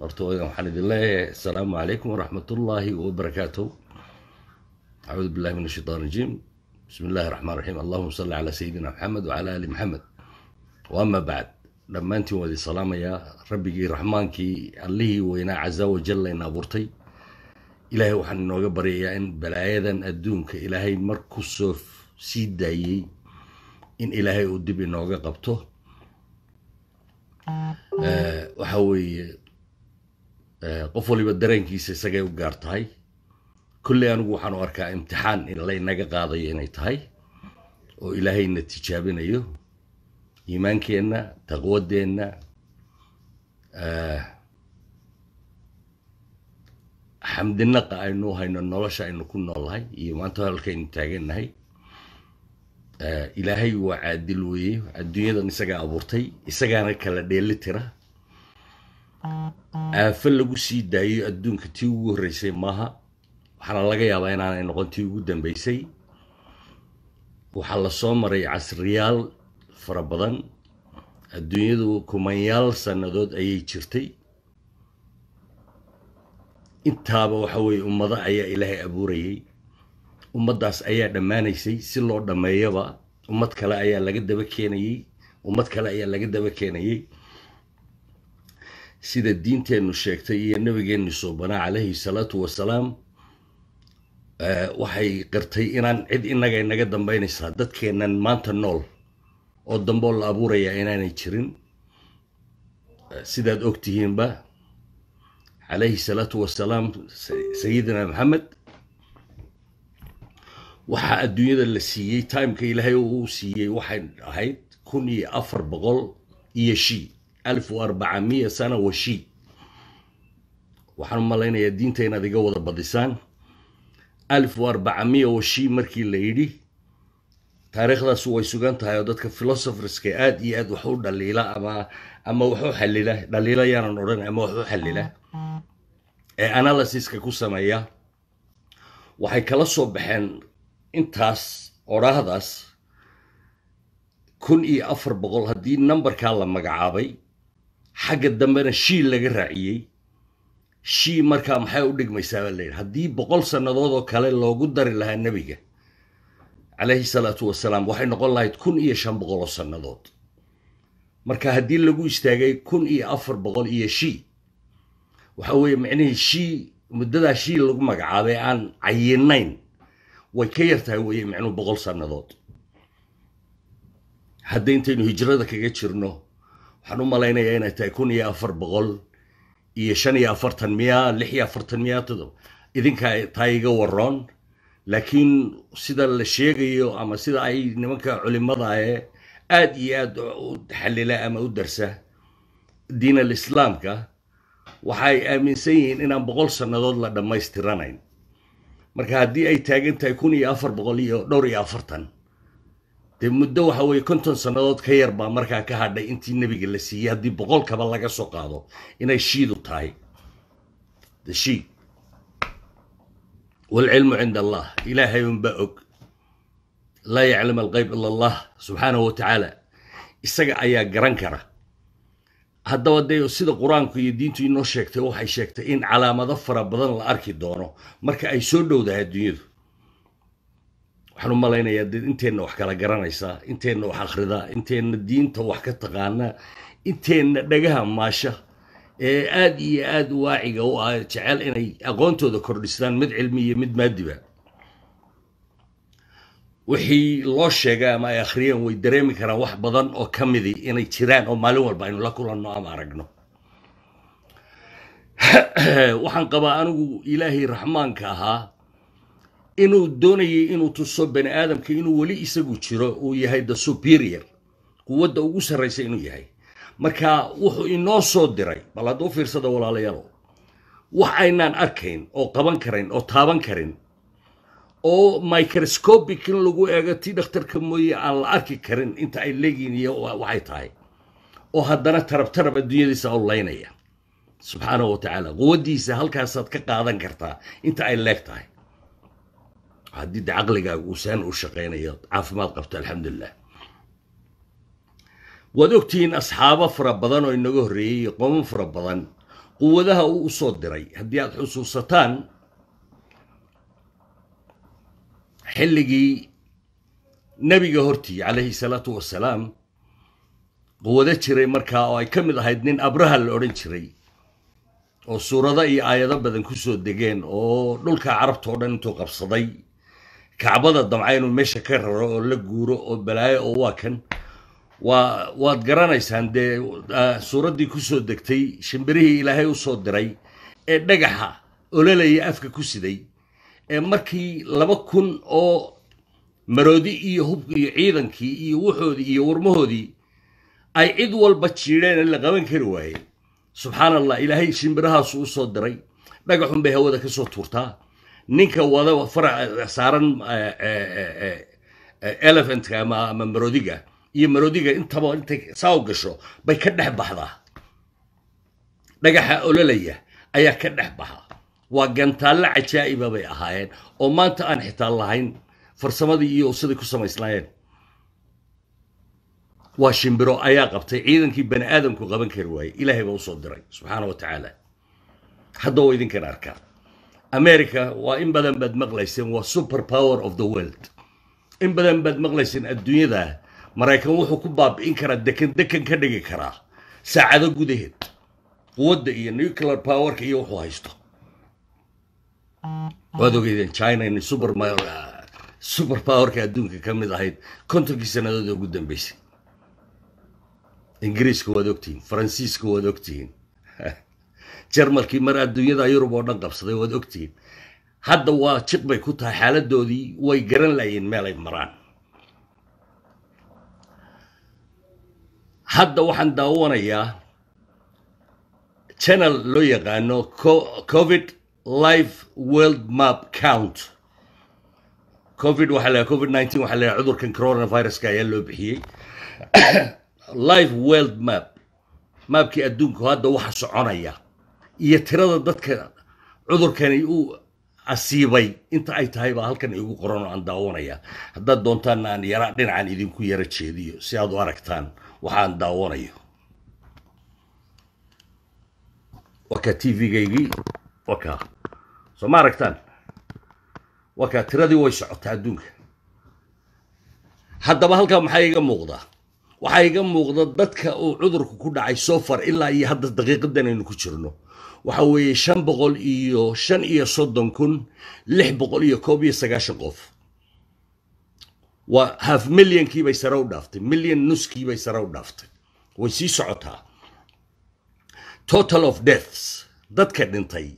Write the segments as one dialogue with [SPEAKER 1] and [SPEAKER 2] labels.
[SPEAKER 1] hortooda waxaan idin leeyahay asalaamu calaykum waraxmat ullaahi wabarakaatuh acuudu billahi min ashaitaan rajiim bismi illahi raxmaan raxiim allahuma salli calaa sayidina maxamed wacalaa ali maxamed wa bacd dhammaantiin waa idin salaamayaa rabbigii raxmaankii allihii weynaa casa wajalla in abuurtay ilaahay waxaan inooga baryayaa in balaayadan adduunka ilaahay mar soo sii daayey in ilaahay uu dib inooga qabto waxa weeye Eh, qof waliba dareenkiisa isagay u gaar tahay kolley anigu waxaan u arkaa imtixaan in laynaga qaadayo inay tahay oo ilaahayna tijaabinayo iimaankeenna taqwadeenna eh, xamdinaqa aynu hayno nolosha aynu ku noolnahay iyo maanta halkaynu taagannahay eh, ilaahay waa caadil weeye adduunyadan isagaa abuurtay isagaana kala dheeli tira aafo lagu sii daayo adduunka tii ugu horreysay maaha waxaana laga yaabaa inaanay noqon tii ugu dambeysay waxaa lasoo maray casriyaal fara badan adduunyadu kumanyaal sannadood ayay jirtay intaaba waxa weeye ummado ayaa ilaahay abuurayay ummaddaas ayaa dhammaanaysay si loo dhammeeyaba ummad kale ayaa laga daba keenayey ummad kale ayaa laga daba keenayey sida diinteennu sheegtay iyo nabigeennu suubana calayhi salaatu wasalaam waxay qirtay inaan cid inaga inaga dambaynaysaa dadkeennan maanta nool oo damboo la abuurayaa inaanay jirin sidaad og tihiinba calayhi salaatu wasalaam sayidina maxamed waxaa adduunyada la siiyey timeka ilaahay uu siiyey waxay ahayd kun iyo afar boqol iyo shii alif arbacamiya sana washi waxaan malaynayaa diinta inaad iga wada badisaan alif arbacamiya washi markii la yidhi taariikhdaas way sugan tahay oo dadka philosopherska aada iyo aada wax dhaliila ama ama wax xalila dhaliila yaanan odhan ama wax xalila ee analysiska ku sameeya waxay kala soo baxeen intaas odhaahdaas kun iyo afar boqol haddii numberkaa la magacaabay xagga dambena shii laga raaciyey shii markaa maxay u dhigmaysaa baa layidhi haddii boqol sannadood oo kale loogu dari lahaa nebiga calayhi salaatu wasalaam waxay noqon lahayd kun iyo shan boqol oo sannadood marka haddii lagu istaagay kun iyo afar boqol iyo shii waxa weeye micnihii shii muddadaa shii lagu magacaabay aan cayinayn way ka yartahay weeye micnuhu boqol sannadood hadda intaynu hijrada kaga jirno waxaan u malaynayaa inay tahay kun iyo afar boqol iyo shan iyo afartan miya lix iyo afartan miya todob idinka taa iga waroon laakiin sida la sheegayo ama sida ay nimanka culimadae aad iyo aad u xalila ama u darsa diin alislaamka waxay aaminsan yihiin inaan boqol sannadood la dhammaystiranayn marka haddii ay taagan tahay kun iyo afar boqol iyo dhowr iyo afartan dee muddo waxa weeye konton sannadood ka yar baa markaa ka hadhay intii nebiga la siiyey haddii boqolkaba laga soo qaado inay shiidu tahay the shiid waalcilmu cinda allah ilaahay unbaa og laa yaclam alqayb ila allah subxaanahu wa isaga ayaa garan kara haddaba dee sida qur-aanku iyo diintu inoo sheegtay waxay sheegtay in calaamado fara badan la arki doono marka ay soo dhowdahay dunyadu waxaan u malaynayaa dad inteenna wax kala garanaysaa inteenna wax akhridaa inteenna diinta wax ka taqaanaa inteenna dhagaha maasha ee aada iyo aada waaciga u ah jecel inay aqoontooda kordhistaan mid cilmi iyo mid maadiba wixii loo sheegay ama ay akhriyeen way dareemi karaan wax badan oo ka midi inay jiraan oo maalin walba aynu la kulanno ama aragno waxaan qabaa anigu ilaahay raxmaanka ahaa inuu doonayay inuu tuso bani aadamka inuu weli isagu jiro uu yahay the superior quwadda ugu sarraysa inuu yahay marka wuxuu inoo soo diray bal hadda fiirsada walaalayaal wax aynaan arkayn oo qaban karin oo taaban karin oo microscopic in lagu eego tii dhakhtarka mooye aan la arki karin inta ay leegiin iyo waxay tahay oo haddana tarab tarab adduunyadiisa olaynaya subxaanahu wa tacaala quwaddiisa halkaasaad ka qaadan kartaa inta ay leeg tahay haddiida caqligaaga uu saan u shaqaynayo caafimaad qabto alxamdulilah waad ogtihiin asxaabo fara badan oo inaga horreeyey iyo qomo fara badan quwadaha uu u soo diray haddii aad xusuusataan xilligii nebiga hortii calayhi salaatu wasalaam quwado jiray markaa oo ay ka mid ahayd nin abraha la odhan jiray oo suurado iyo aayado badan ku degeen oo dhulka carabta dhan intuu qabsaday kacbada damca inuu meesha ka raro oo la guuro oo balaayo oo waa kan waa waad garanaysaan dee suuraddii kusoo degtay shimbirihii ilaahay usoo diray ee dhagaxa ololaya afka ku siday ee markii laba kun oo maroodi iyo hubki iyo ciidankii iyo wuxoodii iyo warmahoodii ay cid walba jiireen la qaban kari waaye subxaan allah ilaahay shimbirahaasu usoo diray dhagaxun bay hawada ka soo tuurtaa ninka wada faraca saaran eh, eh, eh, elefantka ama marodiga iyo marodiga intaba intay saaw gasho bay ka dhex baxdaa dhagaxa ololaya ayaa ka dhex baxa waa gantaalla cajaa'iba bay ahaayeen oo maanta aan xitaa lahayn farsamadii iyo siday ku samaysnaayeen waa shimbiro ayaa qabtay ciidankii bani aadamku qaban kari waayey ilaahay baa usoo diray subxaana wa tacaala hadda wa idinkan arkaa america waa in badan baad maqlayseen waa super power of the world in badan baad maqlayseen adduunyada maraykan wuxuu ku baabi'in karaa dekan dekan ka dhigi karaa saacado gudaheed quwadda iyo nuclear powerka iyo wuxuu haysto waad ogeydeen china in super ah, super powerka adduunka ka mid ahayd kontonkii sannadood ugu dambeysay ingiriiska waad ogtihiin faransiiska waad ogtihiin jarmalkii mar adduunyada yurub oo dhan qabsaday waad ogtihiin hadda waa jiq bay ku tahay xaaladoodii way garan laayeen meelay maraan hadda waxaan daawanayaa channel loo yaqaano covid live world map count covid waxaa la covid nineteen waxaa la cudurkan coronaviruska ayaa loo bixiyey live world map maabkii adduunku hadda waxa soconaya iyo tirada dadka cudurkani uu asiibay inta ay tahay baa halkan igu qoran oo aan daawanaya haddaad doontaan aan yara dhinacan idinku yara jeediyo si aad u aragtaan waxaan daawanayo waka t tv-gaygii waa soo ma aragtaan waa tiradii way socotaa adduunka haddaba halkaa maxaa iga muuqda waxaa iga muuqda dadka uu cudurka ku dhacay sofar ilaa iyo hadda daqiiqadan aynu ku jirno waxa weeye shan boqol iyo shan iyo soddon kun lix boqol iyo koob iyo sagaashan qof waa half millionkiibay sare u dhaaftay million nuskiibay sare u dhaaftay way sii socotaa total of deaths dadka dhintay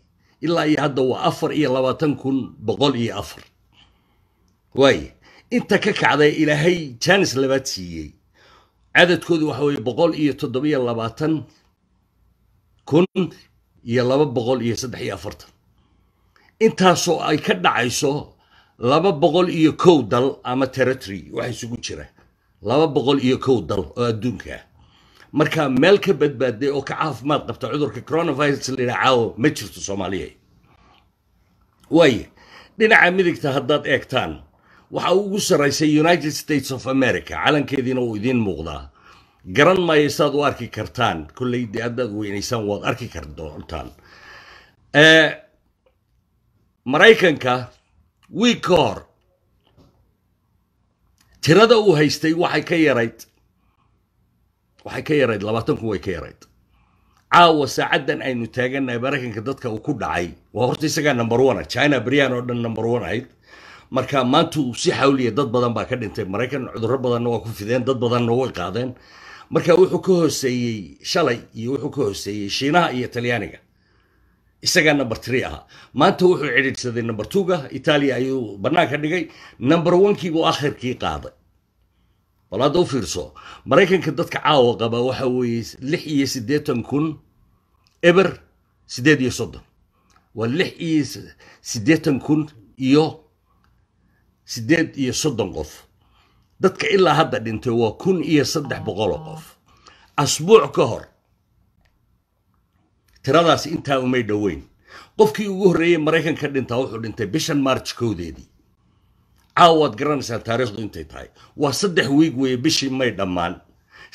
[SPEAKER 1] ilaa iyo hadda waa afar iyo labaatan kun boqol iyo afar waaye inta ka kacday ilaahay janis labaad siiyey cadadkoodu waxa weeye boqol iyo toddobiyo labaatan kun iyo laba boqol iyo saddex iyo afartan intaasoo ay ka dhacayso laba boqol iyo kow dal ama territory waxa isugu jira laba boqol iyo kow dal oo adduunka ah marka meel ka badbaaday oo ka caafimaad qabta cudurka coronavirus layidha caawo ma jirto soomaaliya waaye dhinaca midigta haddaad eegtaan waxa ugu sarraysa united states of america calankeediina uu idiin muuqdaa garan maayo saad u arki kartaan kolley dee haddaad weynaysaan waad arki kar doontaan eh, maraykanka wiig ka hor tirada uu haystay waxay ka yarayd waxay ka yarayd labaatan kun way ka yarayd caawa saacaddan aynu taagannahay maraykanka dadka uu ku dhacay waa horta isagaa number one ah china baryahan oo dhan number one ahayd marka maanta uu si xawliya dad badan baa ka dhintay maraykan cuduro badanna waa ku fideen dad badanna way qaadeen marka wuxuu ka hooseeyey shalay iyo wuxuu ka hooseeyey shiinaha iyo talyaaniga isagaa number tree ahaa maanta wuxuu cidhiidhsaday number twoga italiya ayuu bannaanka dhigay number one onkiibuu akhirkii qaaday bal hadda u fiirso maraykanka dadka caawa qaba waxa weeye lix iyo siddeetan kun eber siddeed iyo soddon waa lix iyo siddeetan kun iyo siddeed iyo soddon qof dadka ilaa hadda dhintay waa kun iyo saddex boqoloo qof asbuuc ka hor tiradaas intaa umay dhoweyn qofkii ugu horreeyey maraykanka dhintaa wuxuu dhintay bishan march kowdeedii caawaad garanaysaa taariikhdu intay tahay waa saddex wiig weeye bishii may dhammaan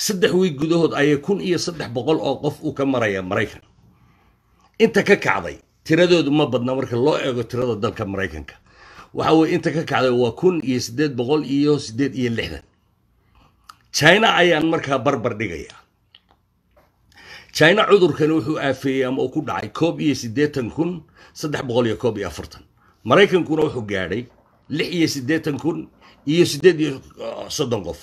[SPEAKER 1] saddex wiig gudahood ayay kun iyo saddex boqol oo qof u ka maraya maraykan inta ka kacday tiradoodu ma badna marka loo eego tirada dalka maraykanka waxa weye inta ka kacday waa kun iyo siddeed boqol iyo siddeed iyo lixdan china ayaan markaa barbar dhigaya china cudurkan wuxuu aafeeyey ama uu ku dhacay koob iyo sideetan kun saddex boqol iyo koob iyo afartan maraykankuna wuxuu gaadhay lix iyo siddeetan kun iyo siddeed iyo oh, soddon qof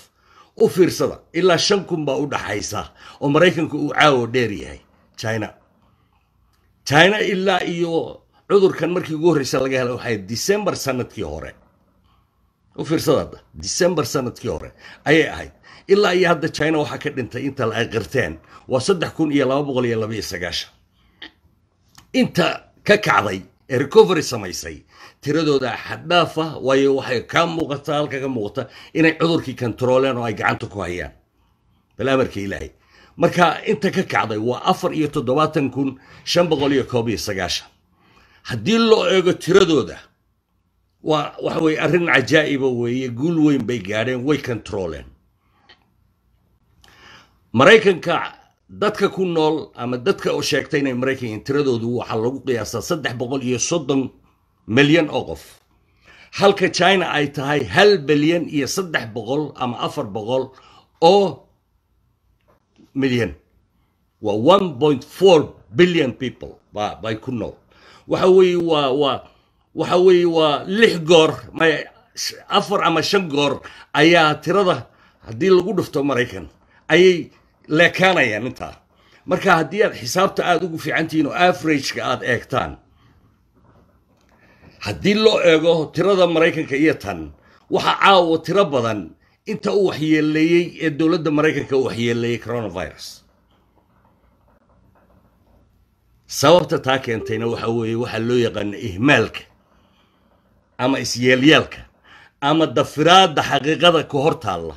[SPEAKER 1] u fiirsada ilaa shan kun baa u dhaxaysa oo maraykanku uu caawo dheer yahay china china ilaa iyo cudurkan markii ugu horreysa laga hela waxay december sanadkii hore u fiirsada december sanadkii hore ayay ahayd ilaa iyo hadda china waxaa ka dhintay inta la aqirteen waa saddex kun iyo laba boqol iyo laba iyo sagaashan inta ka kacday ee recovery samaysay tiradooda xaddhaafa ah waayo waxay kaa muuqataa halka ka muuqata inay cudurkii kontarooleen oo ay gacanta ku hayaan amarka ilaahay marka inta ka kacday waa afar iyo toddobaatan kun shan boqol iyo koob iyo sagaashan haddii loo eego tiradooda waa waxa weye arrin cajaa'iba weeye guul weyn bay gaadheen way kontarooleen maraykanka dadka ku nool ama dadka oo sheegtay inay maraykanka tiradoodu waxaa lagu qiyaasaa saddex boqol iyo soddon milyan oo qof halka china ay tahay hal bilyan iyo saddex boqol ama afar boqol oo milyan waa one point four billion people bay ku nool waxa weeye waa waa waxa weeye waa lix goor afar ama shan goor ayaa tirada haddii lagu dhufto maraykan ayay leekaanayaan intaa marka haddii aad xisaabta aada ugu fiicantihiin oo averageka aad eegtaan haddii loo eego tirada maraykanka iyo tan waxaa caawa tiro badan inta u waxyeeleeyey ee dowladda maraykanka u waxyeeleeyey coronavirus sababta taa keentayna waxa weeye waxaa loo yaqaana ihmaalka ama isyeelyeelka ama dafiraadda xaqiiqada ka hor taalla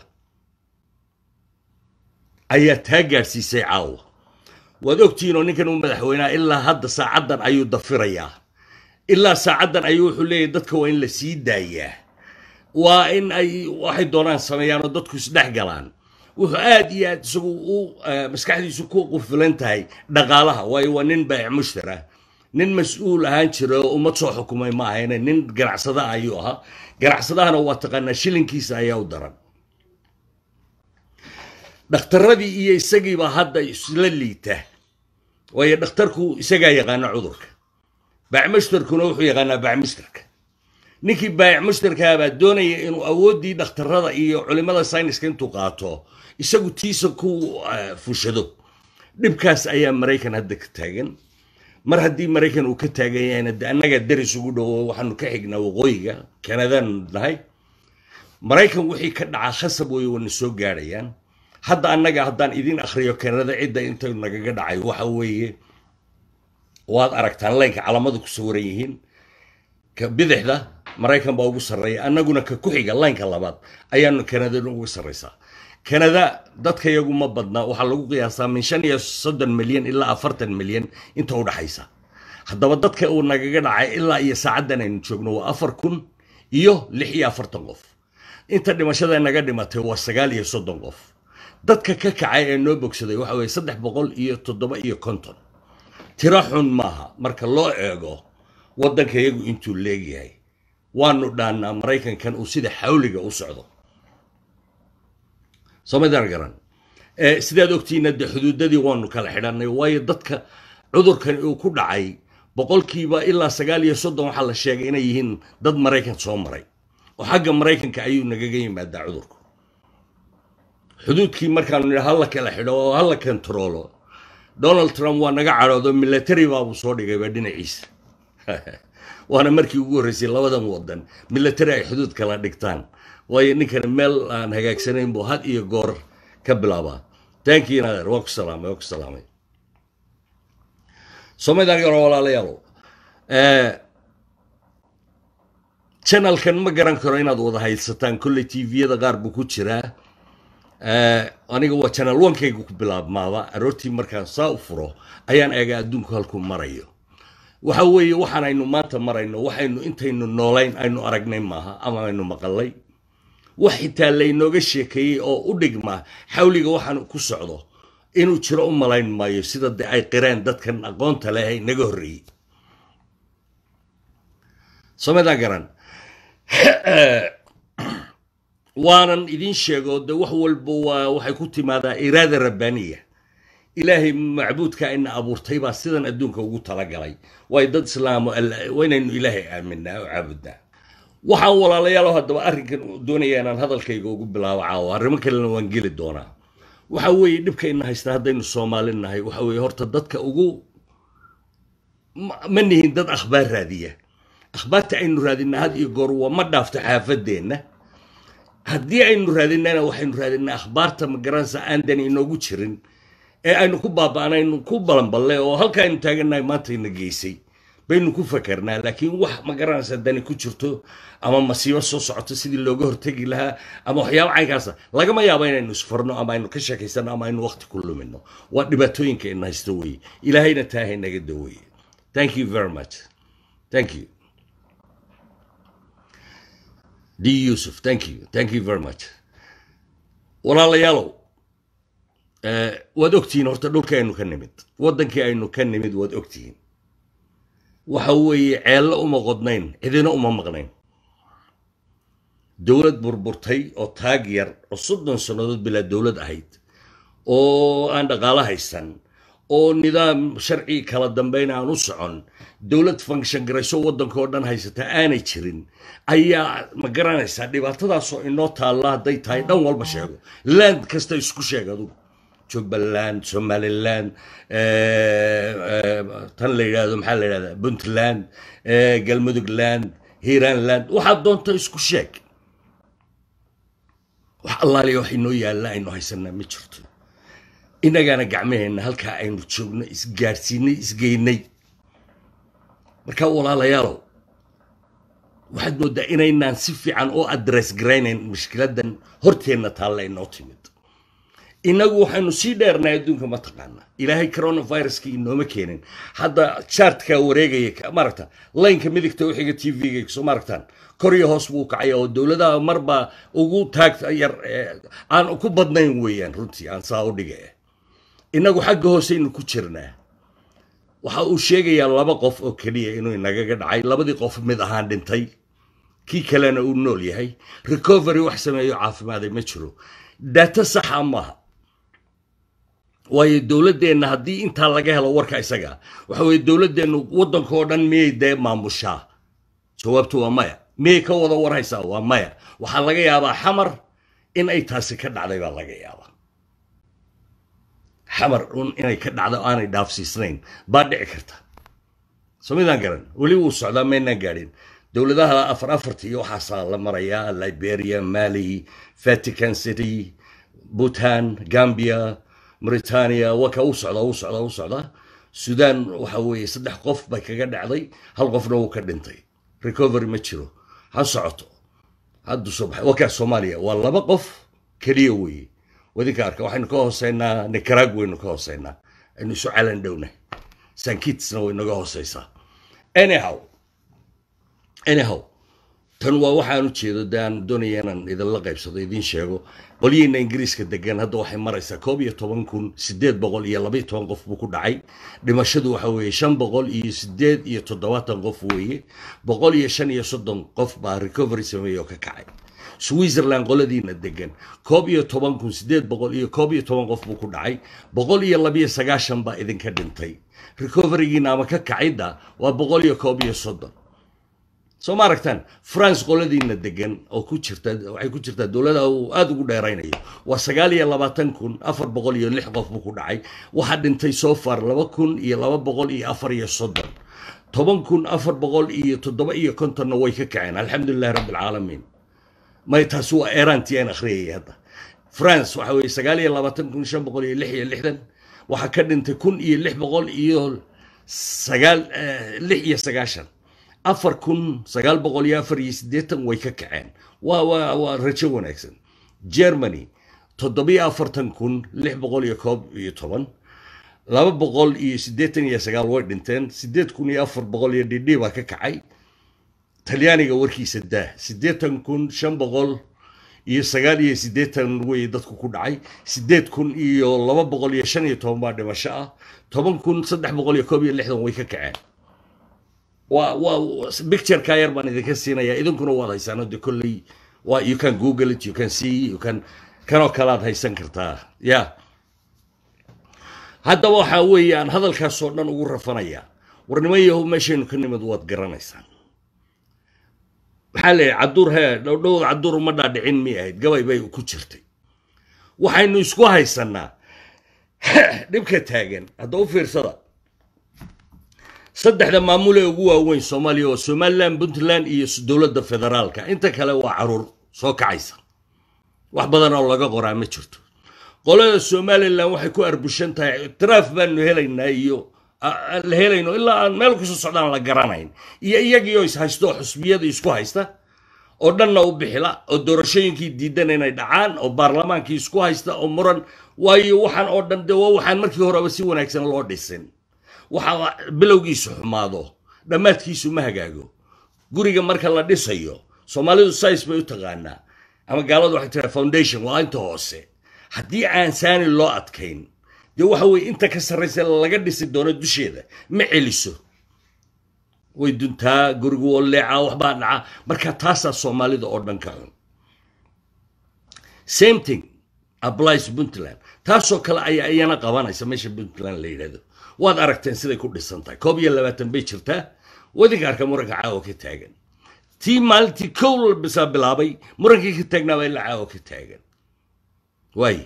[SPEAKER 1] ayaa taa gaadhsiisay caawa waad ogtihiin oo ninkan u madaxweynaha ilaa hadda saacaddan ayuu dafirayaa ilaa saacaddan ayuu wuxuu leeyahay dadka waa in la sii daayaa waa in ay waxay doonaan sameeyaan oo dadku isdhex galaan wuxuu aad iyo aad isagu u maskaxdiisu ku qufilan tahay dhaqaalaha waayo waa nin baayic mushtara nin mas-uul ahaan jira oo ummad soo xukumay ma ahayne nin ganacsada ayuu ahaa ganacsadahana waa taqaanaa shilinkiisa ayaa u daran dhakhtaradii iyo isagiibaa hadda isla liita waayo dhakhtarku isagaa yaqaana cudurka baayic mushtarkuna wuxuu yaqaanaa baayic mushtarka ninkii baayic mushtarkaabaa doonaya inuu awooddii dhakhtarada iyo culimada sayniska intuu qaato isagu tiisa ku eh, fushado dhibkaas ayaa maraykan hadda ka taagan mar haddii maraykan uu ka taagan yahayna de annagaa daris ugu dhowo waxaanu ka xignaa waqooyiga kanadaanu nahay maraykan wixii ka dhacaa khasab weeye wana soo gaadhayaan hadda annaga haddaan idin akhriyo kanada cidda inta nagaga dhacay waxa weeye waad aragtaan laynka calaamada ku sawiran yihiin bidixda maraykan baa ugu sarreeya annaguna ka ku xiga laynka labaad ayaanu kanadana uga sarraysaa kanada dadka yagu badna waxaa lagu qiyaasaa min shan iyo soddon milyan ilaa afartan milyan inta u dhaxaysa haddaba dadka uu nagaga dhacay ilaa iyo saacaddan aynu joogno waa afar kun iyo lix iyo afartan qof inta dhimashada naga dhimatay waa sagaal iyo soddon qof dadka ka kacay ee noo bogsaday waxa weeye saddex boqol iyo toddoba iyo konton tiro xun maaha marka loo eego waddanka intuu leegyahay waanu dhaannaa maraykankan uu sida xawliga u socdo sooma dargaran eh, sidaad ogtihiina de xuduudadii waanu kala xidhanay waayo dadka cudurkan uu ku dhacay boqolkiiba ilaa sagaal iyo soddon waxaa la sheegay inay yihiin dad maraykan soo maray oo xagga maraykanka ayuu nagaga yimaadaa cudurku xuduudkii markaanu nidha hala kala xidho oo hala kontaroolo donald trump waa naga cadhoodo military baabuu soo dhigayba dhinaciisa waana markii ugu horreysay labadan waddan milatari ay xuduud kala dhigtaan waayo ninkan meel aan hagaagsanayn buu had iyo goor ka bilaabaa tankii nader waan ku salaamay waan ku salaamay somaydaan yaro walaalayaalow eh, ma garan karo inaad wada haysataan kolley tviyada qaar buu ku jiraa eh, aniga waa janal wankayga ku bilaabmaaba aroortii markaan saa u furo ayaan eega adduunku halkuu marayo waxa weeye waxaan aynu maanta marayno waxaynu intaynu noolayn aynu aragnay maaha ama aynu maqalay wax xitaa laynooga sheekeeyey oo u dhigma xawliga waxaan ku socdo inuu jiro u malayn maayo sida de ay qireen dadkan aqoonta leh ee inaga horreeyey somadaa garan waanan idiin sheego de wax walba waa waxay ku timaadaa iraada rabbaaniya ilaahay macbuudka ina abuurtay baa sidan adduunka ugu talagalay way dad islaamo waa inaynu ilaahay aaminaa oo caabudnaa waxaan walaalayaalo haddaba arrinkan doonaya inaan hadalkayga ugu bilaabo caawo arrimo kalena waan geli doonaa waxa weeye dhibka ina haystaa haddaynu soomaali nahay waxa weeye horta dadka ugu ma nihin dad akhbaar raadiya akhbaarta aynu raadinaa had iyo goor waa ma dhaafto xaafadeenna haddii aynu raadinana waxaynu raadinaa akhbaarta magaransa aandan inoogu jirin ee aynu ku baaba ku balanballe oo halkaaynu taagannahay ina geysay baynu ku fakernaa laakiin wax ma garanaysa dani ku jirto ama masiibo soo socoto sidii looga hortegi lahaa ama waxyaabo caynkaasa ah. lagama yaabo inaynu isfarno ama aynu ka sheekaysano ama aynu waqti ku lumino waa dhibaatooyinka ina haysto weeye ilaahayna taa haynaga daweeye thank you very much thank you d yusuf thank you thank you very much walaalayaalow waad ogtihiin horta aynu ka nimid waddankii aynu ka nimid waad ogtihiin waxa weeye ceello uma qodnayn cidina uma maqnayn dowlad burburtay oo taag yar oo soddon sannadood bilaa dowlad ahayd oo aan dhaqaalo haysan oo nidaam sharci kala dambeyn aan u socon dowlad function garayso waddanka oo dhan haysata aanay jirin ayaa ma garanaysaa dhibaatadaasoo inoo taalla hadday tahay dhan walba sheego land kasta isku sheeg adugu jubbaland somaliland eh, eh, tan la yidhaahdo maxaa la yidhahdaa puntland eh, galmudugland hiiranland waxaad doonta isku sheeg wax allaaliya wax inoo yaalla aynu haysana ma jirto innagaana gacmaheenna halkaa aynu joogno isgaarsiinay isgeynay markaa walaalayaalow waxaad moodaa inaynaan si fiican oo adress garaynayn mushkiladan horteenna taalla inoo timid inagu waxaynu sii dheernay adduunka ma taqaanaa ilaahay coronaviruska inooma keenin hadda jaartkaa wareegaya maaragta laynka midigta u t v-ga soo maaragtaan kor hoos buu kacaya oo dowladaha marba ugu taagta yar eh, aan ku badnayn weeyaan runtii aan saa u dhiga inagu xagga hooseynu ku jirnaa waxa uu sheegayaa laba qof oo keliya inuu inagaga dhacay labadii qof mid ahaan dhintay kii kalena uu nool yahay recovery wax sameeyo caafimaaday ma jiro data saxa ah maaha waayo dowladdeenna haddii intaa laga helo warka isaga waxa weye dowladdeennu waddankao dhan miyay dee maamushaa jawaabtu waa maya miyay ka wada warhaysaa waa maya waxaa laga yaabaa xamar in ay taasi ka dhacday baa laga yaabaa xamar un inay ka dhacdo aanay dhaafsiisnayn baa dhici karta so garan weli wuu socdaa maynaan gaadhin dowladaha afar afarti iyo waxaasaa la marayaa liberia mali vatican city buntland gambia mauritania waka u socda u socda u socda sudan waxa weye saddex qof bay kaga dhacday hal qofna wuu ka dhintay recovery ma jiro ha socoto hadduu soo baxay wakaa soomaaliya waa laba qof keliya weeye wadinka arka waxaynu ka hooseynaa nicaragua waynu ka hooseynaa aynu isu calan dhowna sankitsna way naga hooseysaa anyhow anyhow tan waa waxaan ujeedo daan aan doonaya inaan idinla qaybsado idiin sheego qolyihiina ingiriiska degan hadda waxay maraysaa koob iyo toban kun sideed boqol iyo labaiy toban qof buu ku dhacay dhimashadu waxa weeye shan boqol iyo sideed iyo toddobaatan qof weeye boqol iyo shan iyo soddon qof baa recovery sameeye ka kacay switzerland qoladiina degan koob iyo toban kun sideed boqol iyo koob iyo toban qof buu ku dhacay boqol iyo labiyo sagaashan baa idinka dhintay recoverygiina ama ka kacidda waa boqol iyo koob iyo soddon soo ma france qoladiina degan oo ku jirta waxay ku jirtaa dowlada uu aada ugu dheeraynayo waa sagaal iyo labaatan kun afar boqol iyo lix qof buu ku dhacay waxaa dhintay soo far laba kun iyo laba boqol iyo afar iyo soddon toban kun afar boqol iyo toddoba iyo kontonna way ka kaceen alxamdulilahi rabbilcaalamiin may taas waa eranti aan akhriyayay hadda france waxa weeye sagaal iyo labaatan kun shan boqol iyo lix iyo lixdan waxaa ka dhintay kun iyo lix boqol iyo sagaal eh, lix iyo sagaashan afar kun sagaal boqol iyo afar iyo siddeetan way ka kaceen waa waa waa rajo wanaagsan germany toddobiyo afartan kun lix boqol iyo koob iyo toban laba boqol iyo siddeetan iyo sagaal way dhinteen siddeed kun iyo afar boqol iyo dhidhi baa ka kacay talyaaniga warkiisa daah siddeetan kun shan boqol iyo sagaal iyo siddeetan wey dadku ku dhacay siddeed kun iyo laba boqol iyo shan iyo toban baa dhimasho ah toban kun saddex boqol iyo koob iyo lixdan way ka kaceen wa wa yar baan idinka siinaya idinkuna waad haysaano de kolley wa you can google it you can see you can kanoo kalaad haysan kartaa ya haddaba waxaa weeyaan hadalkaasoo dhan ugu rafanaya war niman meeshaynu ka nimid waad garanaysaan maxaa leeyahy cadduur hee dhowdhow cadduur ma dhaadhicin mi ahayd gabay bay ku jirtay waxaynu isku haysanaa dhibka taagan hadda u fiirsada saddexda maamul ee ugu waaweyn soomaaliya oo somalilan puntland iyo dowladda federaalka inta kale waa caruur soo kacaysa wax badan oo laga qoraa ma jirto qolada somalilan waxay ku arbushan tahay ictiraaf baanu helaynaa iyo la helayno ilaa aan meel kusoo socdaan la garanayn iyo iyagiioo is haysta xusbiyada isku haysta oo dhanna u bixila oo doorashooyinkii diidan inay dhacaan oo baarlamaankii isku haysta oo muran waayo waxaan oo dhan de waa waxaan markii horeba si wanaagsan loo dhisin waxa bilowgiisu xumaado dhammaadkiisu ma hagaago guriga marka la dhisayo soomaalidu size bay u taqaanaa ama gaaladu waxay tiraa foundation waa inta hoose haddii aan saani loo adkayn dee waxa weye inta ka sarraysa laga dhisi doono dusheeda ma celiso way duntaa gurigu oo leecaa waxbaa dhacaa marka taasaa soomaalida oo dhan ka xun same thing applies puntland taasoo kale ayaa iyana qabanaysa meesha puntland la yidhahdo waad aragteen siday ku dhisan tahay koob iyo labaatan bay jirtaa wadigaarka muranka caawa ka taagan tii maalintii kow bilaabay murankii ka taagnaabaa ila caawa ka taagan waay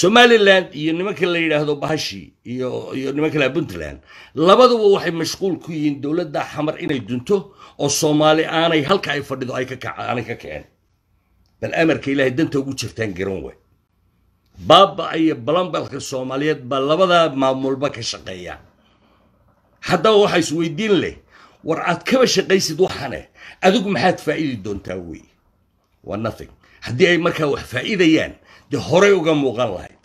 [SPEAKER 1] somalilan iyo nimanka la yidhaahdo bahashi iyo iyo niman kale puntland labaduba waxay mashquul ku yihiin dowladda xamar inay dunto oo soomaali aanay halka ay fadhido ka aanay ka kaceen bal amarka ilaahay danta ugu jirtaan garan wey baaba iyo balambalka soomaaliyeed baa labadaa maamulba ka shaqeeya haddaba waxaa isweydiin leh war aad kaba shaqaysid waxane adigu maxaad faa'idi doontaa wey waa nothing haddii ay markaa wax faa'idayaan dee horay uga muuqan lahayd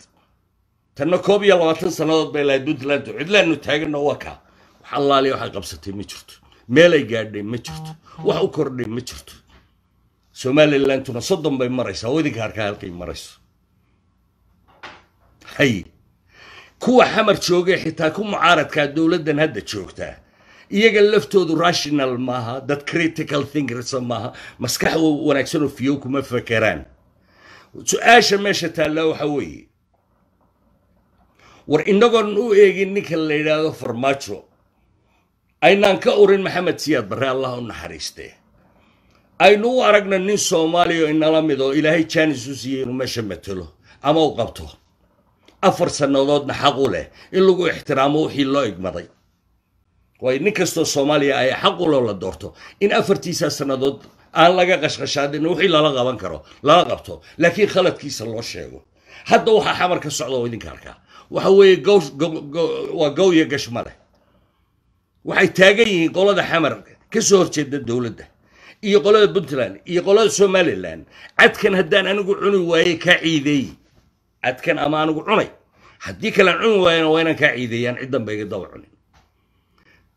[SPEAKER 1] tanna koob iyo labaatan sannadood bay lahayd puntland cidlaanu taaganno waa kaa wax allaaliya waxay qabsatay ma jirto meelay gaadhay ma jirto wax u kordhay ma jirto somalilanduna soddon bay maraysaa wadinka harkaa halkay marayso hay kuwa xamar joogay xitaa ku mucaaradkaa dowladdan hadda joogtaa iyaga laftoodu rational maaha dad critical thinkers maaha maskax wanaagsan oo fiyow kuma fakeraan su-aasha meesha taallaa waxa weeye war innagoon u eegin ninka la yidhaahdo farmaajo aynaan ka urin maxamed siyaad barre allah u naxariistee aynu u aragna nin soomaaliya inala mid oo ilaahay janis u siiyey inuu meesha matelo ama u qabto afar sannadoodna xaq u leh in lagu ixtiraamo wixii loo igmaday waayo nin kastoo soomaaliya ay xaquloo la doorto in afartiisa sannadood aan laga qashqashaadin wixii lala qaban karo lala qabto laakiin khaladkiisa loo sheego hadda waxaa xamar ka socda oo idinka arkaa waxa weeye waa gow iyo gash leh waxay taagan yihiin qolada xamar kasoo soo horjeeda dowladda iyo qolada puntland iyo qolada somalilan cadkan haddaan anigu cuni waaye kaa ciideey cadkan ama anigu cunay haddii kalean cuni waayana waa inaan kaa ciideeyaan ciddan ba iga daba cunin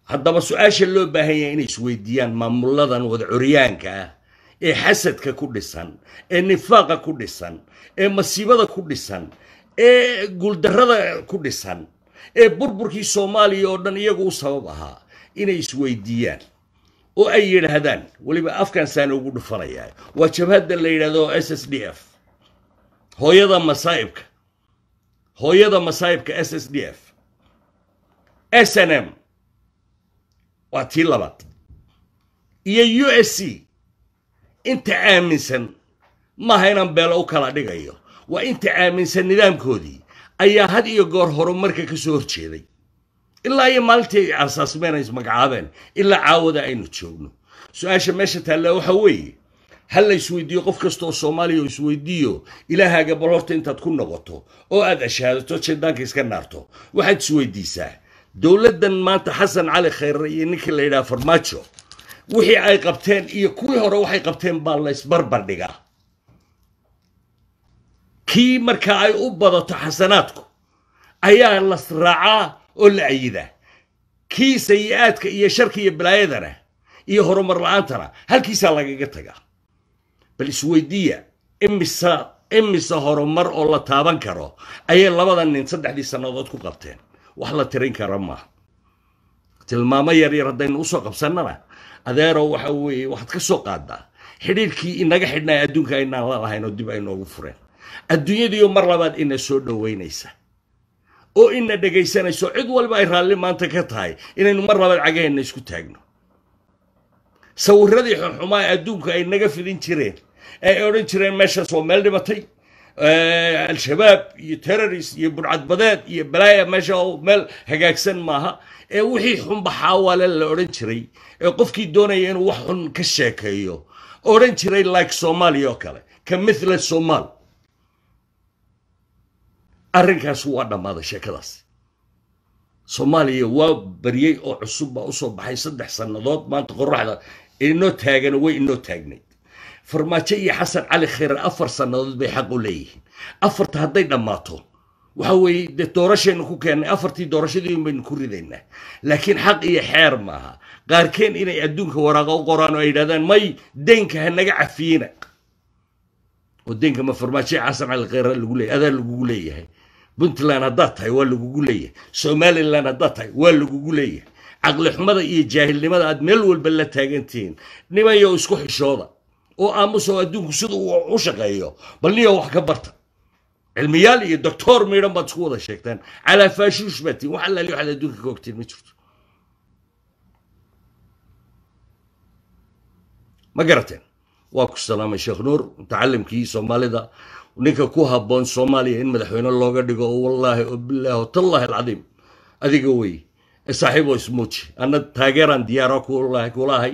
[SPEAKER 1] haddaba su-aasha loo baahan yahay inay isweydiiyaan maamuladan wada coryaanka ah ee xasadka ku dhisan ee nifaaqa ku dhisan ee masiibada ku dhisan ee guuldarada ku dhisan ee burburkii soomaaliya oo dhan iyagu u sabab ahaa inay isweydiiyaan oo ay yidhaahdaan weliba afkan ugu dhufanaya waa jabhadda la yidhahdo s s d f hooyada masaa'ibka hooyada masaayibka s s d f s n m waa tii labaad iyo u s c inta aaminsan maaha inaan beelo u kala dhigayo waa inta aaminsan nidaamkoodii ayaa had iyo goor horumarka ka soo horjeeday ilaa iyo maalintii ay aasaasmeen ay ismagacaabeen ilaa caawada aynu joogno su-aasha meesha taallaa waxa weeye ha la isweydiiyo qof kastaoo soomaaliya oo isweydiiyo ilaahaaga bal horta intaad ku noqoto oo aada ashhaadato shaydaanka iska naarto waxaad isweydiisaa dowladdan maanta xasan cali khayre iyo ninkii la yidhaha farmaajo wixii ay qabteen iyo kuwii hore waxay qabteen baa laysbarbar dhigaa kii marka ay u badato xasanaadku ayaa las raacaa oo la ayidaa kii sayi-aadka iyo sharka iyo balaayadana iyo horumar la-aantana halkiisaa lagaga tagaa bal isweydiiya imisa imise horumar oo la taaban karo ayay labada nin saddexdii sannadood ku qabteen wax la tirin kara maaha tilmaamo yaryar haddaynu usoo qabsannana adeero waxa weeye waxaad ka soo qaadaa xidhiirkii inaga xidhnaya adduunka inaan la lahayn oo dib aynoogu noogu fureen adduunyadiiyo mar labaad ina soo dhowaynaysa oo ina dhegaysanayso cid walba ay raalli maanta ka tahay inaynu mar labaad cagaheenna isku taagno sawirradii xunxumaa adduunka ay naga fidin jireen ay odhan jireen meeshaas waa meel dhibatay eh, al-shabaab iyo terrorist iyo burcadbadeed iyo balaaya meesha meel hagaagsan maaha ee eh, wixii xunba xaawaale la odhan jiray ee eh, qofkii doonaya inuu wax xun ka sheekeeyo odhan jiray like soomaaliya oo kale ka mithla somaal arrinkaas waa dhammaaday sheekadaas soomaaliya waa baryey oo cusub baa usoo baxay saddex sannadood maanta qoraxda inoo taagana way inoo taagnay farmaajo iyo xasan cali khayre afar sannadood bay xaq u leeyihiin afarta hadday dhammaato waxa weeye dee doorashaynu ku keennay afartii doorashadiin baynu ku ridaynaa laakiin xaq iyo xeer maaha qaarkeen inay adduunka waraaqa u qoraan oo ay yidhahdaan may deynka hanaga naga cafiina oo deynka ma farmaajo iyo xasan cali khayre lagu leeyahy adaa lagugu leeyahay puntland haddaad tahay waa lagugu leeyahay somalilan haddaad tahay waa lagugu leeyahay caqli xumada iyo jaahilnimada aad meel walba la taagantihiin nimanyo isku xishooda oo aamuso adduunku sida uu u shaqeeyo bal niyo wax ka barta cilmiyaal iyo doctor miidhan baad isku wada sheegteen calaa faashuush baad tihin wax allaali waxaad adduunka ka ogtiin ma jirto ma garateen waa ku salaamay sheekh nuur mutacallimkii soomaalida ninka ku habboon soomaaliya in madaxweyne looga dhigo oo wallaahi oo bilaahi tallahi alcadiim adiga wey saaxiib oo ismuuji anna taageeraan diyaaro kuulahay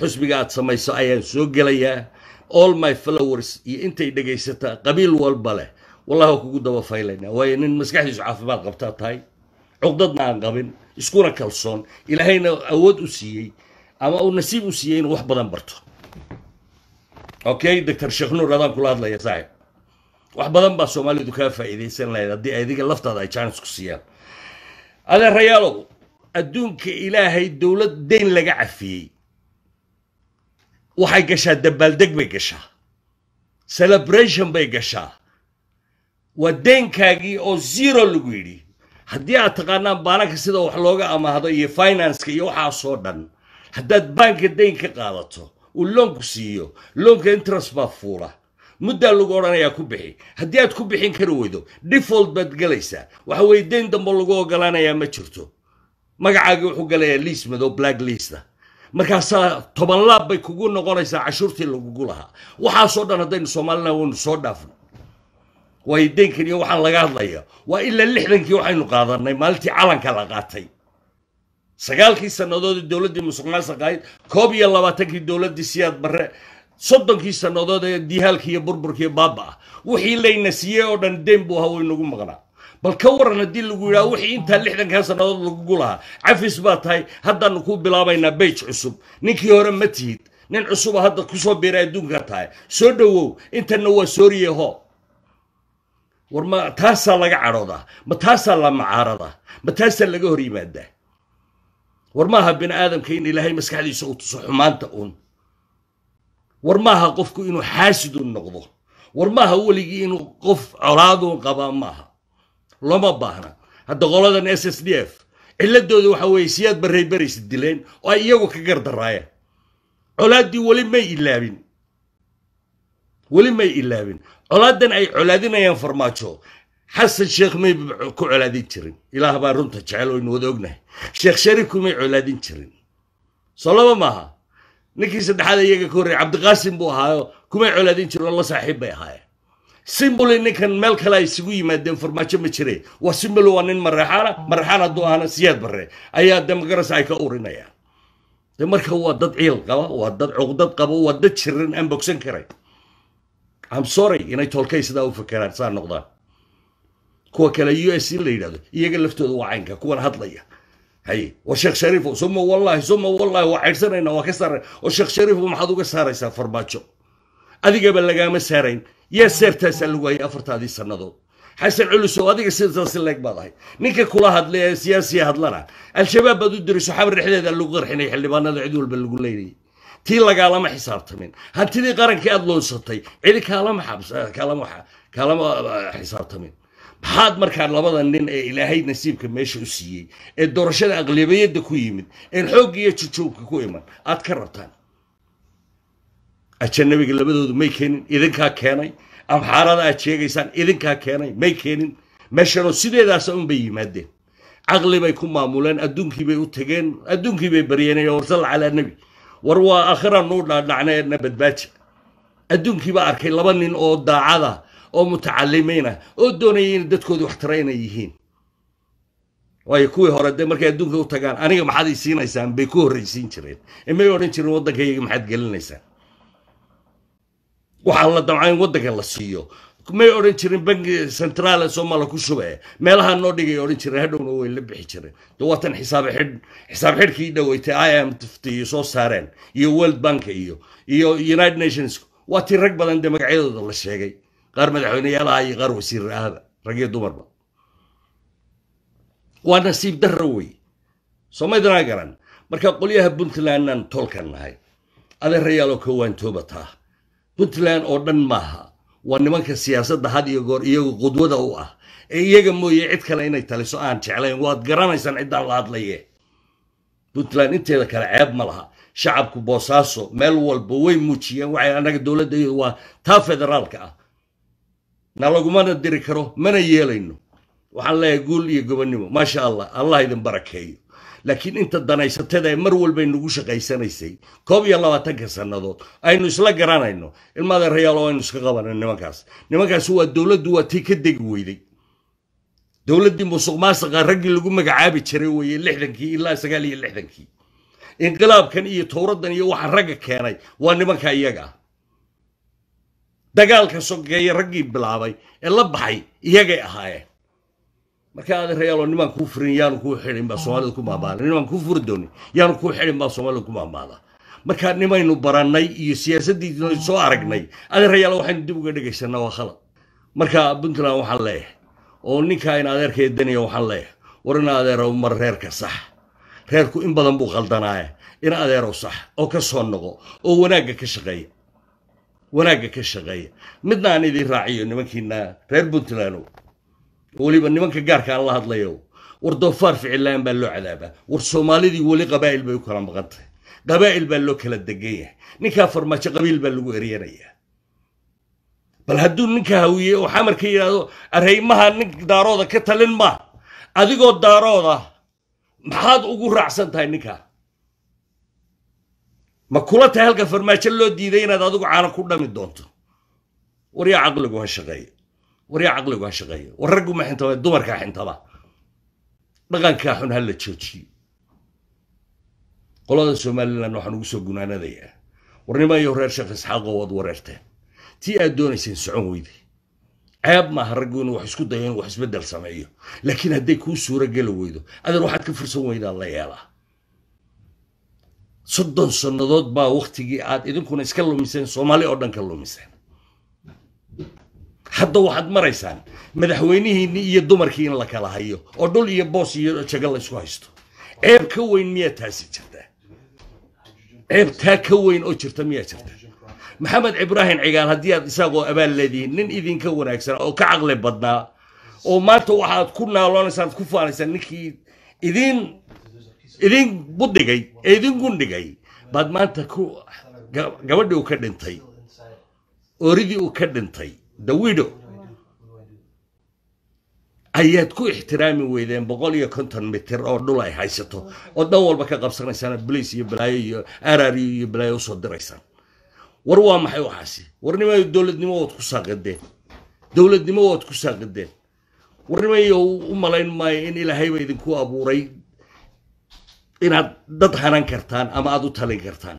[SPEAKER 1] xusbiga aad samayso ayaan soo gelayaa all my flowers iyo intay dhegaysataa qabiil walba leh wallahi waa kugu daba faylaynaa waayo nin maskaxdiisu caafimaad qabtaa tahay cuqdadna aan qabin iskuna kalsoon ilaahayna awood u siiyey ama uu nasiib u siiyey inuu wax badan barto okay doctor sheekh nuur adaan kula hadlaya saaxib wax badan baa soomaalidu kaa faa'iidaysan lahayd haddii adiga laftaada ay jaanis ku siiyaan adeer rayaalow adduunka ilaahay dowlad deyn laga cafiyey waxay gashaa dabaaldeg bay gashaa celebration bay gashaa waa deenkaagii oo zero lagu yidhi haddii aad taqaanaan baalanka sida wax looga amaahdo iyo financeka iyo waxaasoo dhan haddaad baanka dayn qaadato uu loonku siiyo loonka interest baa fuula muddaa lagu odhanayaa ku bixi haddii aad ku bixin kari weydo default baad galaysaa waxa weeye deyn dambe lagu ogolaanayaa ma jirto magacaagii wuxuu galayaa liismad oo black liista markaasaa toban laab bay kugu noqonaysaa cashuurtii lagugu lahaa waxaasoo dhan haddaynu soomaalina waynu soo dhaafno waayo deynkan iyo waxaan laga hadlaya waa ilaa lixdankii waxaynu qaadanay maalintii calanka la qaatay sagaalkii sannadoodee dowladdii musuq maasuq ahayd koob iyo labaatankii dowladdii siyaad barre soddonkii sannadood ee diihaalka iyo burburka baaba ah wixii layna siiyey oo dhan deyn buu ahaa waynagu maqnaa bal ka waran haddii lagu yidhaha wixii intaa lixdankan sannadood lagugu lahaa cafis baa tahay haddaanu ku bilaabaynaa beyj cusub ninkii hore ma tihid nin cusuba hadda kusoo biiray adduunka tahay soo dhowow intana waa sooriyeho war ma taasaa laga cadhoodaa ma taasaa la macaaradaa ma taasaa laga hor yimaadaa war maaha bini aadamka in ilaahay maskaxdiisa uu tuso xumaanta uun war maaha qofku inuu xaasidun noqdo war maaha weligii inuu qof colaaduun qabaa maaha loma baahna hadda qoladan s s d f ciladooda waxa weeye siyaad barray baraysa dileen oo ay iyagu ka gardaraayaan colaaddii weli may ilaabin weli may ilaabin colaaddan ay colaadinayaan farmaajo xasan sheekh may ku colaadin jirin ilaah baa runta jecel oynu wada ognahay sheekh shariifku may colaadin jirin soo laba maaha ninkii saddexaad iyaga ka horreeyay cabdiqaasim buu ahaayo kumay colaadin jirin oo la saaxiib bay ahaayeen simbol ninkan meel kale ay isugu yimaadeen farmaajo ma jire waa simbol waa nin maraxaana maraxaan hadduu ahna siyaad bare ayaa de ay ka urinayaan de marka waa dad ciil qaba waa dad cuqdad qaba waa dad jiran aan bogsan karay amsory inay toolkay sidaa u fakeraan saa noqdaan kuwa kale u s in la yidhahdo iyaga laftooda waa caynka kuwan hadlaya haye waa sheekh shariif suma wallahi suma wallahi waa caydhsanayna waa ka saarana oo sheekh shariif maxaad uga saaraysaa farmaajo adigaba lagaama saarayn yaa seebtaasa lagu waayay afartaadii sannadood xasan culus oo adiga sidaasi leeg baad ahay ninka kula hadlay ee siyaasiya hadlana al-shabaab baad u diray xabar dhexdeeda lagu qarxinay xildhibaanada cid walba lagu leynayay tii lagaalama xisaabtamin hantidii qarankii aada loonsatay cidi kaalama uh, uh, xisaabtamin uh, maxaad markaa labada nin ee eh, ilaahay nasiibka meesha u siiyey ee eh, doorashada aqlabiyadda ku yimid een xoogga eh, iyo jujuubka ku iman aad ka rabtaan ajanabiga labadoodu may keenin idinkaa keenay abxaarada aad sheegaysaan idinkaa keenay may keenin meeshanoo sideedaasa unbay yimaadeen caqli bay ku maamuleen adduunkiibay u tageen bay baryeen warsal calaa nebi war waa akhira nuu dhaadhacnaeedna badbaaja adduunkii arkay laba nin oo daacada oo mutacalimiina oo doonayay inay dadkooda waxtara inay yihiin waayo kuwii hore dee markay adduunka u tagaan aniga maxaad isiinaysaan bay ku horraysiin jireen imay odhan jirin waddankayga maxaad gelinaysaan waxaa la dabcaa in waddanka la siiyo may odhan jirin bangi centraale somaala ku shube meelaha noo dhigay odhan jireen hadhowna way la bixi jireen de waatan xisaab xidh xisaab xidhkii dhaweytay i m ft soo saareen iyo world bank iyo iyo united nations waa tii rag badan dee magacyadooda la sheegay qaar madaxweyneyaalaha iyo qaar wasiir ahba rag iyo dumarba waa nasiib darra wey soomaydana garan marka qolyaha puntlandaan toolkan nahay adeer rayaaloo kowaantooba puntland oo dhan maaha waa nimanka siyaasadda had iyo goor iyaga qudwada u ah ee iyaga mooye cid kale inay taliso aan jeclayn waad garanaysaan ciddaan la hadlaye puntland inteeda kale ceeb ma laha shacabku boosaaso meel walba way muujiyeen waxay annaga dowladda waa taa federaalka ah na lagumana diri karo mana yeelayno waxaan leeyahay guul iyo gobonnimo maasha allah allah idin barakeeyo laakiin inta danaysatada mar walbay nagu shaqaysanaysay koob iyo labaatanka sannadood aynu isla garanayno ilmaadeerayaalo aynu iska qabana nimankaas nimankaas waa dowladdu waa tii ka degi weyday dowladdii musuq maasaqa raggii lagu magacaabi jiray weeye lixdankii ilaa sagaal iyo lixdankii inqilaabkan iyo towradan iyo waxa ragga keenay waa nimanka iyaga ah. dagaalka sokeeye raggii bilaabay ee la baxay iyagay ahaayeen marka ad realo nimaan kuu furin yaanu kuu xidhin baa soomaalida ku maamaada nimaan kuu furi doonin yaanu kuu xidhin baa soomaalida ku maamaada marka nimaynu baranay iyo siyaasaddiisnu soo aragnay adeerayaal waxaynu dib uga dhegaysanaa waa khalad marka puntland waxaan leeyahay oo ninkaa in adeerkaya waxaan leeyahay war in adeero mar reerka sax reerku in badan buu qaldanaaya in adeero sax oo ka soo noqo oo wanaagga ka shaqeeya wanaagga ka shaqeeya midna aan idin raaciyo nimankiina reer puntlandow weliba nimanka gaarka aan la hadlayo war doofaar ficillaan baa loo cadaabaa war soomaalidii weli qabaa'il bay u kala maqan tahay qabaa'il baa loo kala degan yahay ninkaa farmaajo qabiil baa lagu eryanayaa bal hadduu ninka hawiye oo xamarka yidhaahdo areymaha nin daarooda ka talin ma adigoo daarooda maxaad ugu raacsan tahay ninkaa ma kula tahay halka farmaajo loo diiday inaad adigu caana ku dhami doonto war yaa caqligu ha shaqeeyo waryaa caqligu ha shaqeeyo war raggu ma xintaba dumarkaa xintaba dhaqankaa xun ha joojiyo qolada somalilan waxaan ugu soo gunaanadayaa war nimayo reer sheekh isxaaqo waad wareerteen tii aad doonayseen socon weyde ceeb maaha raggu inuu wax isku dayo inuu wax isbeddel sameeyo laakiin hadday kuu suurageli weydo adan waxaad ka fursan weydaad la yeelaa soddon sannadood baa waktigii aad idinkuna iska lumiseen soomaali oo dhan ka lumiseen hadda waxaad maraysaan madaxweynihiinni iyo dumarkii in la kala hayo oo dhul iyo boos iyo jagal la isku haysto ceeb ka weyn miyaa taasi jirtaa ceeb taa ka weyn oo jirta miyaa jirta maxamed ibraahim cigaal haddii aad isagoo abaal leedihiin nin idinka wanaagsanaa oo ka caqli badnaa oo maanta waxaad ku naaloonaysa aad ku faanaysaan ninkii idin idin budhigay ee idin gundhigay baad maanta ku gabadhii uu ka dhintay oridii uu ka dhintay dawido ayaad ku ixtiraami weydeen boqol iyo konton mitir oo dhul ay haysato oo dan walba ka qabsanaysaan bliis iyo balaayo iyo arary iyo balaayo usoo diraysaan war waa maxay waxaasi warnimay dowladnimo waad ku saaqideen dowladnimo waad ku saaqideen warnimayo u malayn maayo in ilaahayba idinku abuuray inaad dad hanan kartaan ama aada u talin kartaan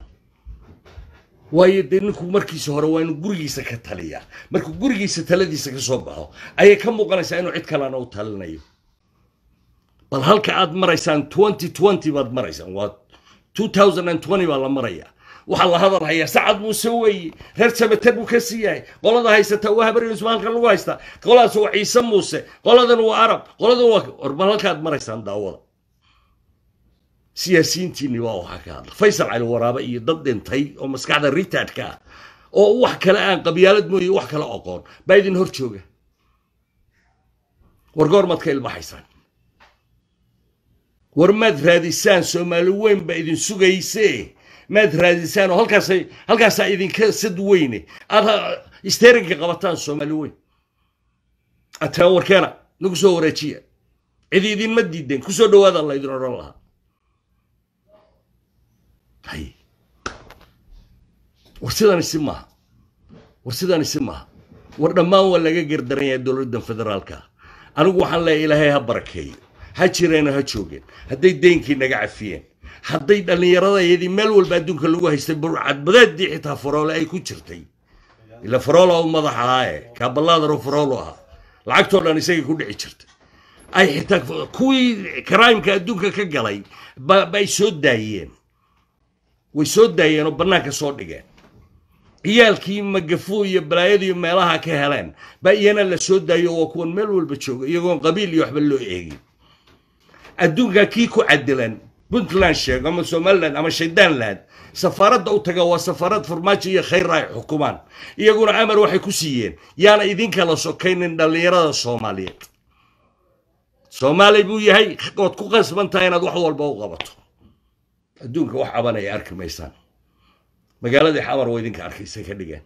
[SPEAKER 1] waayo dee ninku markiisa hore waa inuu gurigiisa ka taliyaa markuu gurigiisa taladiisa ka soo baxo ayay ka muuqanaysaa inuu cid kalena u talinayo bal halka aad maraysaan twenty twenty baad maraysaan waa two thousand and twenty baa la marayaa waxaa la hadal hayaa sacad buu se weeye reer sabater buu ka sii yahay qolada haysata waa habaryusma halkan lagu haystaa qoladaas waa ciise muuse qoladan waa arab qoladan waa war bal halka aad maraysaan daawada siyaasiyiintiinni waa waxaa ka hadla faysal cali waraabe iyo dad dhintay oo maskaxda ritadka ah oo wax kale aan qabyaalad mooye wax kale oqoon baa idin hor jooga war goormaad ka ilbaxaysaan war maad raadisaan soomaali weyn baa idin sugaysee maad raadisaan oo halkaasay halkaasaa idinka sad weyne aad isterinka qabataan soomaali weyn ataa warkeena nagu soo wareejiya cidi idinma diideen kusoo dhawaada laydin odhan lahaa hay war sidani si maaha war sidani isi maaha war dhammaan waa laga gerdaran yahay dowladdan federaalka anigu waxaan leeyahay ilaahay ha barakeeyo ha jireenoo ha joogeen hadday deynkii naga cafiyeen hadday dhallinyarada iyadii meel walba adduunka lagu haystay burcadbadeeddii xitaa faroole ay ku jirtay ila faroola u madax ahaae kaabalaadar oo faroolo ahaa lacagtoo dhan isagay ku dhici jirtay ay xitaa kuwii karaimka adduunka ka galay bay soo daayeen way soo daayeenoo banaanka soo dhigeen ciyaalkii magafu iyo balaayadiiyo meelaha ka heleen baa iyana la soo daayo waa kuwan meel walba jooga iyagoon qabiil iyo waxba loo eegin adduunkan kii ku cadilan puntland sheego ama somalilan ama shaydaanland safaaradda u taga waa safaarad farmaajo iyo khayra ay xukumaan iyaguna amar waxay ku siiyeen yaana idinkala sokaynin dhallinyarada soomaaliyeed soomaali buu yahay ood ku qasban tahay inaad wax walba u qabato adduunka wax cabanaya arki maysaan magaaladii xamar waa idinka arkaysa ka dhigeen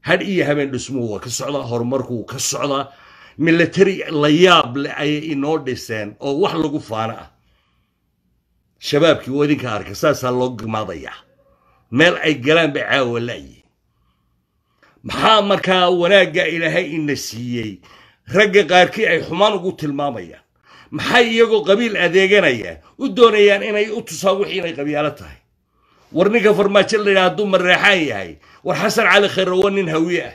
[SPEAKER 1] had iyo habeen dhismuhu waa ka socdaa horumarku ka socdaa milatari la yaab ayay inoo dhiseen oo wax lagu faano ah shabaabkii waa idinka arka saasaa loo gmaadayaa meel ay galaan bay caawa la'yiin maxaa markaa wanaagga ilaahay ina siiyey ragga qaarkii ay xumaan ugu tilmaamayaan maxay iyagoo qabiil adeeganaya u doonayaan inay u tusaan wixii inay qabyaalo tahay war ninka farmaajo la yidhaha haduu mareexaan yahay war xasan cali khayrawo nin hawiye ah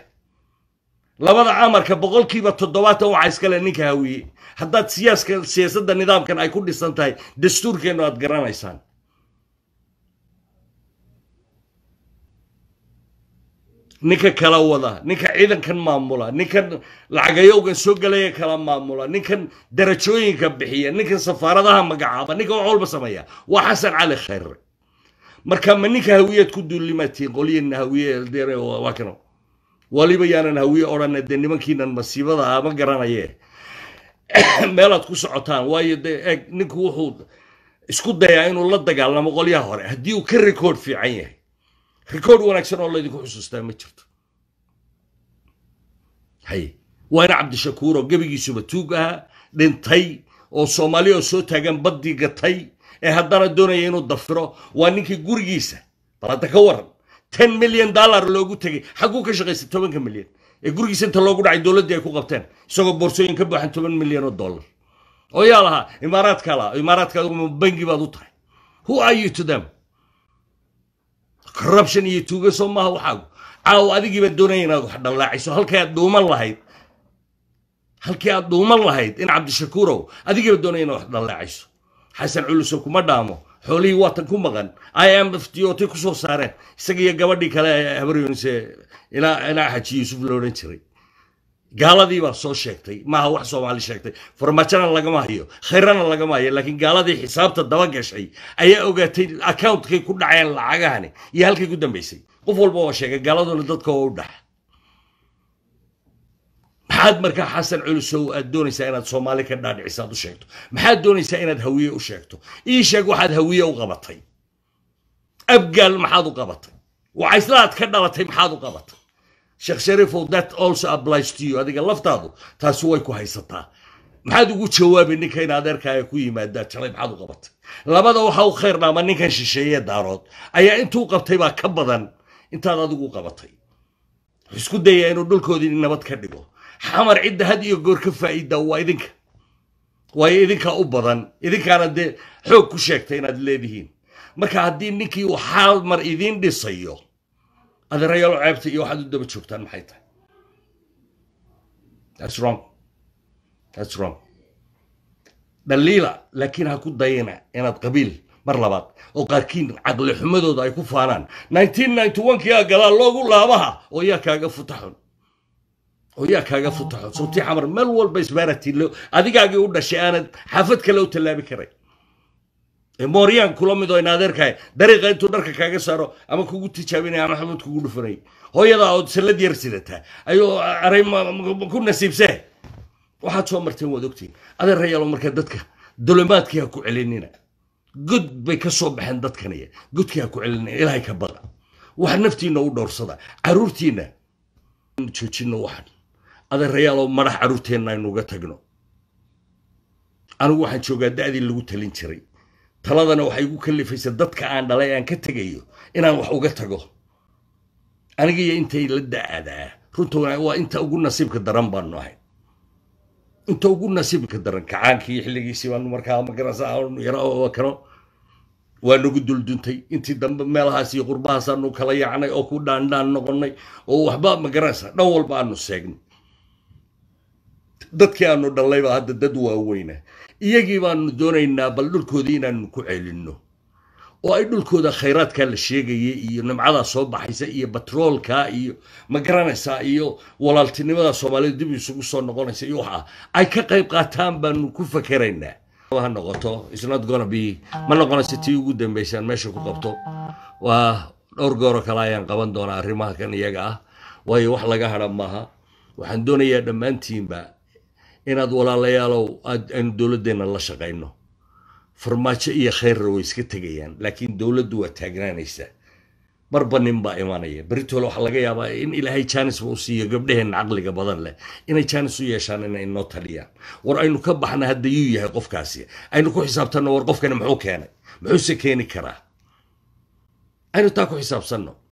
[SPEAKER 1] labada amarka boqolkiiba toddobaatan waxaa iskale ninka hawiye haddaad siyaaska siyaasadda nidaamkan ay ku dhisan tahay dastuurkeennu aad garanaysaan ninka kala wada ninka ciidankan maamula ninkan lacagayowgan soo galaya kala maamula ninkan darajooyinka bixiya ninkan safaaradaha magacaaba ninka wax walba sameeya waa xasan cali khayre marka ma ninka hawiyeed ku duulimatiin qolyina hawiye waa kano waliba yaanan hawiye odhana dee nimankiinan masiibada ama ah garanaye meelaad ku socotaan waayo de eeg ninku wuxuu isku dayaa inuu la dagaalamo qolyaha hore haddii uu ka record fiican yahay rikoodh wanaagsan oo laydinku xusuustaa ma jirto haye waa ina cabdishakuur oo gebigiisuba tuug ahaa dhintay oo soomaali oo soo taagan baddii gatay ee haddana doonaya inuu dafiro waa ninkii gurigiisa bal ka waran ten milyan dollar loogu tegay xagguu ka shaqaystay tobanka milyan ee gurigiisa inta loogu dhacay dowladdii ay ku qabteen isagoo boorsooyin ka buuxan toban milyan oo dollar oo yaa lahaa imaaraadkaa lahaa imaaraadka bangi baad u tahay who are you to them corruption iyo tuuga soo maaha waxaagu caawo adigiiba doonaya inaad wax dhallaaciso halkii aad dhuuman lahayd halkii aad dhuuman lahayd in cabdishakuurow adigiiba doonaya inaad wax dhallaaciso xasan culuso kuma dhaamo xoolihii watan ku maqan i m f t o ku soo saareen isagiiyo gabadhii kale habaryonse ilaa xaji yuusuf lo odhan jiray gaaladii baad soo sheegtay maaha wax soomaali sheegtay farmajona lagama hayo khayrana lagama hayo laakiin gaaladii xisaabta dabagashay ayaa ogaatay accountkay ku dhaceen lacagahani iyo halkay ku dambaysay qof walba oo sheegay gaaladuna dadka oo u dhax maxaad markaa xasan culusow aad doonaysaa inaad soomaali ka dhaadhiciso aad u sheegto maxaad doonaysaa inaad hawiye u sheegto ii sheeg waxaad hawiye u qabatay abgaal maxaad u qabatay wacaysla ka dhalatay maxaad u qabatay sheekh sharifow that also applies to you adiga laftaadu taasi way ku haysataa maxaad ugu jawaabi ninka in adeerkaaga ku yimaadaa jalay maxaad u qabatay labada waxa u khayr dhaama ninkan shisheeye daarood ayaa intuu qabtay baa ka badan intaad adigu qabatay isku dayaa inuu dhulkoodii nabad ka dhigo xamar cidda had iyo goor ka faa'iida waa idinka waayo idinkaa u badan idinkaana dee xoog ku sheegtay inaad leedihiin marka haddii ninkii uu xaal idiin dhisayo adeerayalo ceebta iyo waxaad u daba joogtaan maxay tahay thats wrong thats wrong dhaliila laakiin ha ku dayana inaad qabiil mar labaad oo qaarkiin caqli xumadooda ay ku faanaan nineteen ninety one kiyaa galaa loogu laabaha oo yaa kaaga futaxun oo yaa kaaga futaxun sawti xamar meel walba isbaaratiin adigaagii u dhashay aanad xaafad kale u tallaabi karay moryan kula mid oo in dariiqa intuu dharka kaaga saaro ama kugu tijaabinaya ama xabad kugu dhufanay hooyadaa ood sallad yar sidataa ayuu aray ku nasiibsee waxaad soo marteen waad ogtiin adeerayaalo markaa dadka dulimaadkii ha ku celinina god bay ka soo baxeen dadkaniya godkii ha ku celinina ilaahay ka bada wax naftiinna u dhowrsada caruurtiinna joojinno waxan adeerayaaloo madax caruurteenna aynuga tagno anigu waxaan joogaa da'dii lagu talin jiray taladana waxay igu kalifaysa dadka aan dhalay aan ka tegayo inaan wax uga tago anigiyo intay la da'adaa runta waa inta ugu nasiibka daran baanu ahay inta ugu nasiibka daran kacaankii xilligiisii baanu markaa magaransa yara kano waa nagu dulduntay intii dambe meelahaas iyo qurbahaasanu kala yaacnay oo ku dhaandhaan noqonay oo waxba magaranaysa dhan walba aanu seegnay dadkii aanu dhallay hadda dad waaweyna iyagii baanu doonaynaa bal dhulkoodii inaanu ku celinno oo ay dhulkooda khayraadka la sheegayay iyo nimcadaa soo baxaysa iyo batroolka iyo ma garanaysaa iyo walaaltinimada soomaalida dib isugu soo noqonaysa iyo waxa ay ka qayb qaataan baanu ku fakeraynaa ha noqoto isnad gonabi ma noqonaysa tii ugu dambaysaan meesha ku qabto waa dhowr gooro kale ayaan qaban doonaa arrimaha kan iyaga ah waayo wax laga hadha maaha waxaan doonayaa dhammaantiinba inaad walaalayaalow aynu dowladdeenna la shaqayno farmaajo iyo khayrra way iska tegayaan laakiin dowladdu waa taagnaanaysa marba nin baa imanaya beritoole waxaa laga yaabaa in ilaahay jaanisba u siiyo gabdhaheenna caqliga badan leh inay jaanis u yeeshaan inay noo taliyaan war aynu ka baxna hadda yuu yahay qofkaasi aynu ku xisaabtanno war qofkani muxuu keenay muxuuse keeni karaa aynu taa ku xisaabsanno